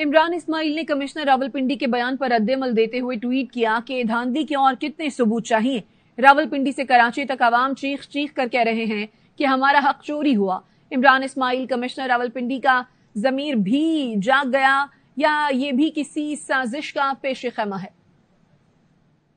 इमरान इस्माइल ने कमिश्नर रावलपिंडी के बयान पर रद्दमल देते हुए ट्वीट किया कि धांधली के और कितने सबूत चाहिए रावलपिंडी से कराची तक आवाम चीख चीख कर कह रहे हैं कि हमारा हक चोरी हुआ इमरान इस्माइल कमिश्नर रावलपिंडी का जमीर भी जाग गया या ये भी किसी साजिश का पेश खेमा है